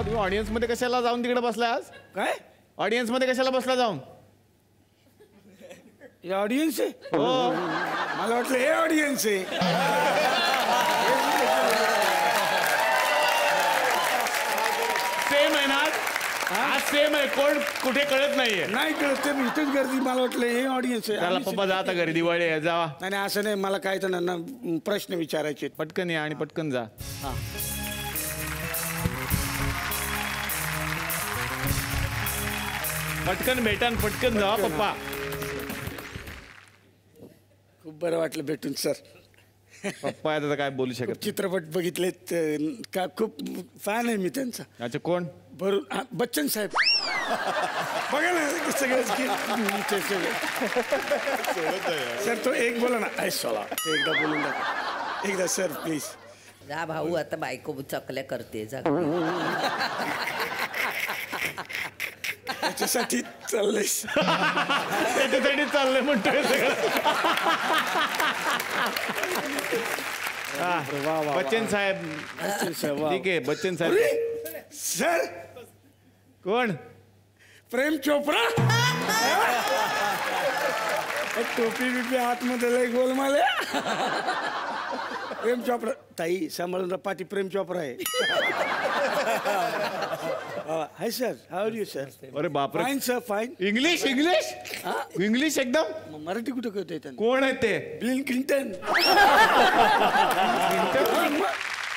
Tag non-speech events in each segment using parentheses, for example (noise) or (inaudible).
बाबा तुम्ही ऑडियन्स मध्ये कशाला जाऊन तिकडे बसला आज काय ऑडियन्स मध्ये कशाला बसला जाऊन ऑडियन्स हो मला वाटलं हे ऑडियन्स आहे सेम आहे ना आज सेम आहे कोण कुठे कळत नाहीये नाही कळत ते इथेच गर्दी मला वाटलं हे ऑडियन्स आहे पप्पा जा आता घरी दिवाळी आहे जावा नाही, असं नाही मला काय तर प्रश्न विचारायचे पटकन या आणि पटकन जा हा पटकन भेटा पटकन जा पप्पा खूप बरं वाटलं भेटून सर पप्पा आता काय बोलू शकत चित्रपट बघितले का खूप फॅन आहे मी त्यांचा अच्छा कोण भरून बच्चन साहेब बघा ना सगळे सर तो एक बोला ना ऐसला सोला एकदा बोलून टाका एकदा सर प्लीज जा भाऊ आता बायको चकल्या करते जा त्याच्यासाठी चाललंय त्याच्यासाठी चाललंय म्हणतोय बच्चन साहेब ठीक आहे बच्चन साहेब सर कोण प्रेम चोप्रा टोपी बिपी आतमध्ये लय गोलमाल प्रेम चोप्रा ताई सांभाळून पाठी प्रेम चोप्रा आहे hi sir how are you sir अरे बापरे fine sir fine English English English एकदम मराठी कुठं कळतंय त्यांना कोण आहे ते बिल क्लिंटन (laughs)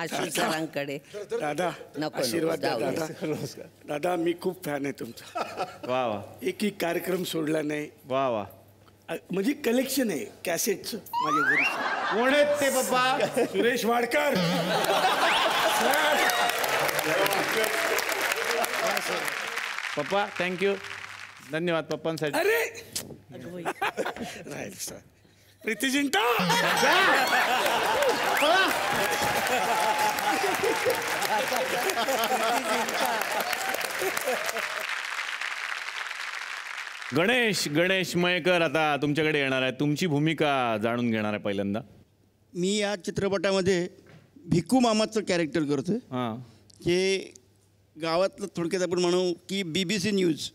आशिष सरांकडे दादा नको आशीर्वाद दादा दादा मी खूप फॅन आहे तुमचा वा वा एक कार्यक्रम सोडला नाही वा वा म्हणजे कलेक्शन आहे कॅसेटचं माझ्या घरी कोण आहेत ते बाबा सुरेश वाडकर पप्पा थँक्यू धन्यवाद पप्पांसाठी अरे राहील सर प्रीती जिंटा गणेश गणेश मयेकर आता तुमच्याकडे येणार आहे तुमची भूमिका जाणून घेणार आहे पहिल्यांदा मी या चित्रपटामध्ये भिकू मामाचं कॅरेक्टर करतो हां हे गावातलं थोडक्यात आपण म्हणू की बी बी सी न्यूज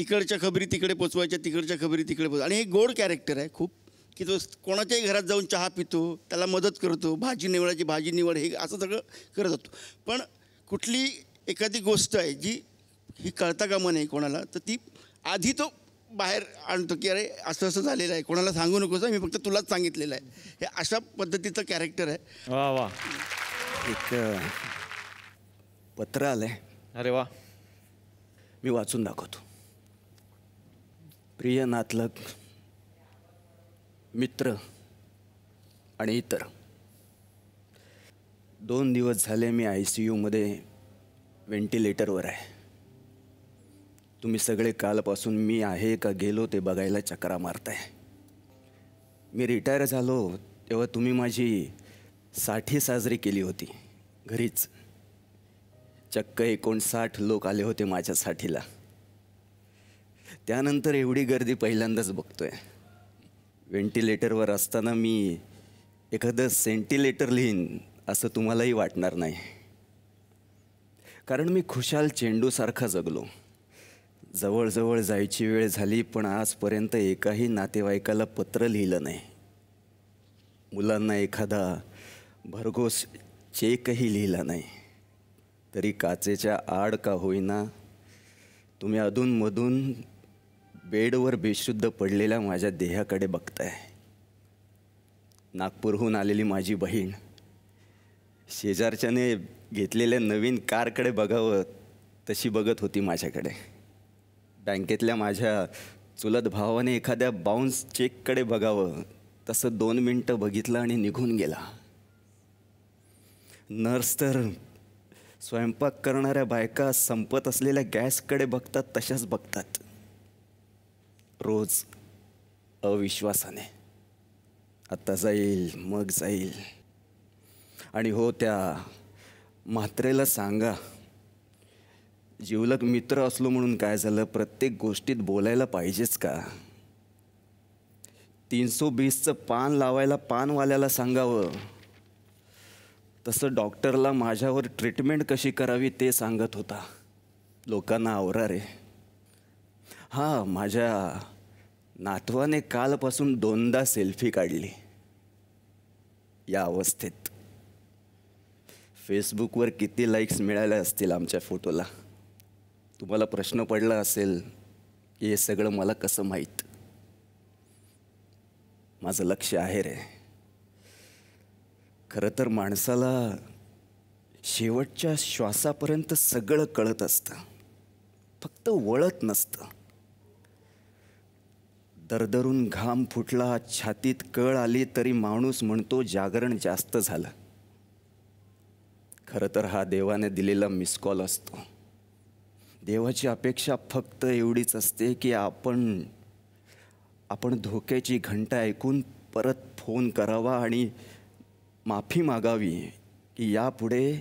इकडच्या खबरी तिकडे पोचवायच्या तिकडच्या खबरी तिकडे पोचवा आणि हे गोड कॅरेक्टर आहे खूप की तो कोणाच्याही घरात जाऊन चहा पितो त्याला मदत करतो भाजी निवडायची भाजी निवड हे असं सगळं करत असतो पण कुठली एखादी गोष्ट आहे जी ही कळता का नाही कोणाला तर ती आधी तो बाहेर आणतो की अरे असं असं झालेलं आहे कोणाला सांगू नकोस मी फक्त तुलाच सांगितलेलं आहे हे अशा पद्धतीचं कॅरेक्टर आहे वा वा एक पत्र आलं आहे अरे वा मी वाचून दाखवतो प्रिय नातलग मित्र आणि इतर दोन दिवस झाले मी आय सी यूमध्ये व्हेंटिलेटरवर आहे तुम्ही सगळे कालपासून मी आहे का गेलो ते बघायला चक्रा मारताय मी रिटायर झालो तेव्हा तुम्ही माझी साठी साजरी केली होती घरीच चक्क एकोणसाठ लोक आले होते माझ्या साठीला त्यानंतर एवढी गर्दी पहिल्यांदाच बघतोय व्हेंटिलेटरवर असताना मी एखादं सेंटिलेटर लिहीन असं तुम्हालाही वाटणार नाही कारण मी खुशाल चेंडूसारखा जगलो जवळजवळ जायची वेळ झाली पण आजपर्यंत एकाही नातेवाईकाला पत्र लिहिलं नाही मुलांना एखादा भरघोस चेकही लिहिला नाही तरी काचेच्या आड का होईना तुम्ही अधूनमधून बेडवर बेशुद्ध पडलेल्या माझ्या देहाकडे बघताय नागपूरहून आलेली माझी बहीण शेजारच्याने घेतलेल्या नवीन कारकडे बघावं तशी बघत होती माझ्याकडे बँकेतल्या माझ्या चुलत भावाने एखाद्या बाउन्स चेककडे बघावं तसं दोन मिनटं बघितलं आणि निघून गेला नर्स तर स्वयंपाक करणाऱ्या बायका संपत असलेल्या गॅसकडे बघतात तशाच बघतात रोज अविश्वासाने आत्ता जाईल मग जाईल आणि हो त्या म्हात्रेला सांगा जिवलक मित्र असलो म्हणून काय झालं प्रत्येक गोष्टीत बोलायला पाहिजेच का तीनशे बीसचं पान लावायला पानवाल्याला सांगावं तसं डॉक्टरला माझ्यावर ट्रीटमेंट कशी करावी ते सांगत होता लोकांना आवरा रे हां माझ्या नातवाने कालपासून दोनदा सेल्फी काढली या अवस्थेत फेसबुकवर किती लाईक्स मिळाल्या असतील आमच्या फोटोला तुम्हाला प्रश्न पडला असेल की हे सगळं मला कसं माहीत माझं लक्ष आहे रे खरं तर माणसाला शेवटच्या श्वासापर्यंत सगळं कळत असतं फक्त वळत नसतं दरदरून घाम फुटला छातीत कळ आली तरी माणूस म्हणतो जागरण जास्त झालं खरं तर हा देवाने दिलेला मिस कॉल असतो देवाची अपेक्षा फक्त एवढीच असते की आपण आपण धोक्याची घंटा ऐकून परत फोन करावा आणि माफी मागावी की यापुढे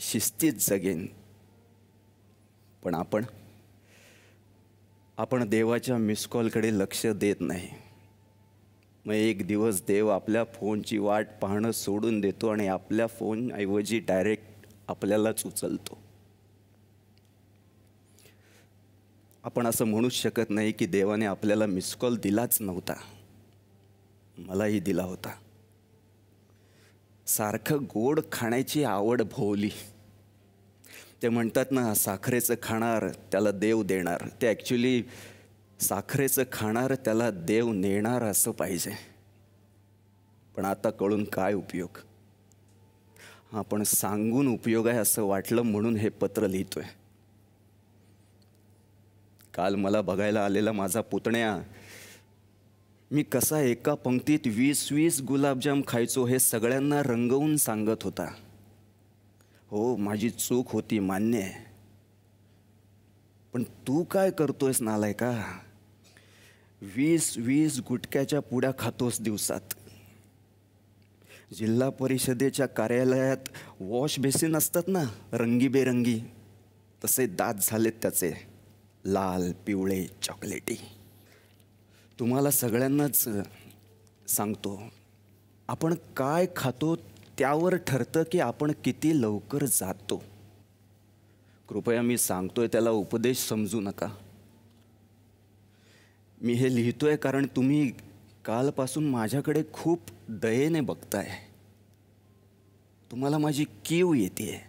शिस्तीत जगेन पण आपण आपण देवाच्या मिस कॉलकडे लक्ष देत नाही मग एक दिवस देव आपल्या फोनची वाट पाहणं सोडून देतो आणि आपल्या फोनऐवजी डायरेक्ट आपल्यालाच उचलतो आपण असं म्हणूच शकत नाही की देवाने आपल्याला मिस कॉल दिलाच नव्हता मलाही दिला होता सारखं गोड खाण्याची आवड भोवली ते म्हणतात ना साखरेचं खाणार त्याला देव देणार ते ॲक्च्युली साखरेचं खाणार त्याला देव नेणार असं पाहिजे पण आता कळून काय उपयोग आपण सांगून उपयोग आहे असं वाटलं म्हणून हे पत्र लिहितोय काल मला बघायला आलेला माझा पुतण्या मी कसा एका पंक्तीत वीस वीस गुलाबजाम खायचो हे सगळ्यांना रंगवून सांगत होता हो माझी चूक होती मान्य आहे पण तू काय करतोयस नालाय का वीस वीस गुटक्याच्या पुड्या खातोस दिवसात जिल्हा परिषदेच्या कार्यालयात वॉश बेसिन असतात ना रंगीबेरंगी तसे दात झालेत त्याचे लाल पिवळे चॉकलेटी तुम्हाला सगळ्यांनाच सांगतो आपण काय खातो त्यावर ठरतं की आपण किती लवकर जातो कृपया मी सांगतोय त्याला उपदेश समजू नका मी हे लिहितोय कारण तुम्ही कालपासून माझ्याकडे खूप दयेने बघताय तुम्हाला माझी कीव येते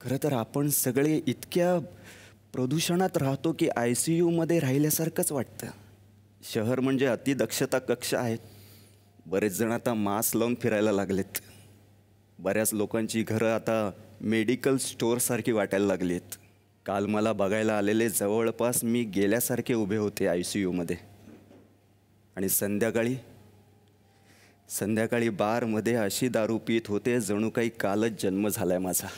खरं तर आपण सगळे इतक्या प्रदूषणात राहतो की आय सी यूमध्ये राहिल्यासारखंच वाटतं शहर म्हणजे अतिदक्षता कक्ष आहेत बरेच जण आता मास्क लावून फिरायला लागलेत बऱ्याच लोकांची घरं आता मेडिकल स्टोअरसारखी वाटायला लागली आहेत काल मला बघायला आलेले जवळपास मी गेल्यासारखे उभे होते आय सी यूमध्ये आणि संध्याकाळी संध्याकाळी बारमध्ये अशी दारू पित होते जणू काही कालच जन्म झाला आहे माझा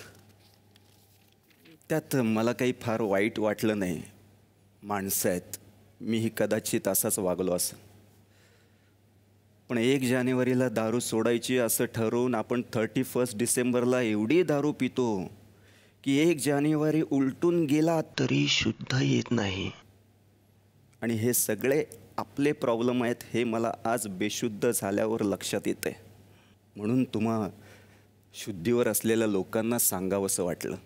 त्यात मला काही फार वाईट वाटलं नाही माणसं आहेत मीही कदाचित असाच वागलो असं पण एक जानेवारीला दारू सोडायची असं ठरवून आपण थर्टी फर्स्ट डिसेंबरला एवढी दारू पितो की एक जानेवारी उलटून गेला तरी शुद्ध येत नाही आणि हे सगळे आपले प्रॉब्लेम आहेत हे मला आज बेशुद्ध झाल्यावर लक्षात येते म्हणून तुम्हा शुद्धीवर असलेल्या लोकांना सांगावंसं वाटलं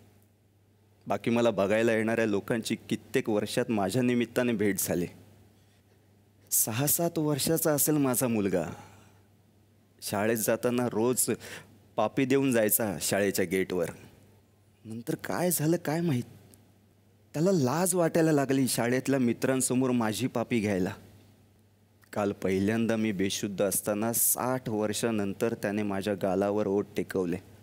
बाकी मला बघायला येणाऱ्या लोकांची कित्येक वर्षात माझ्या निमित्ताने भेट झाली सहा सात वर्षाचा असेल माझा मुलगा शाळेत जाताना रोज पापी देऊन जायचा शाळेच्या गेटवर नंतर काय झालं काय माहीत त्याला लाज वाटायला लागली शाळेतल्या मित्रांसमोर माझी पापी घ्यायला काल पहिल्यांदा मी बेशुद्ध असताना साठ वर्षानंतर त्याने माझ्या गालावर ओट टेकवले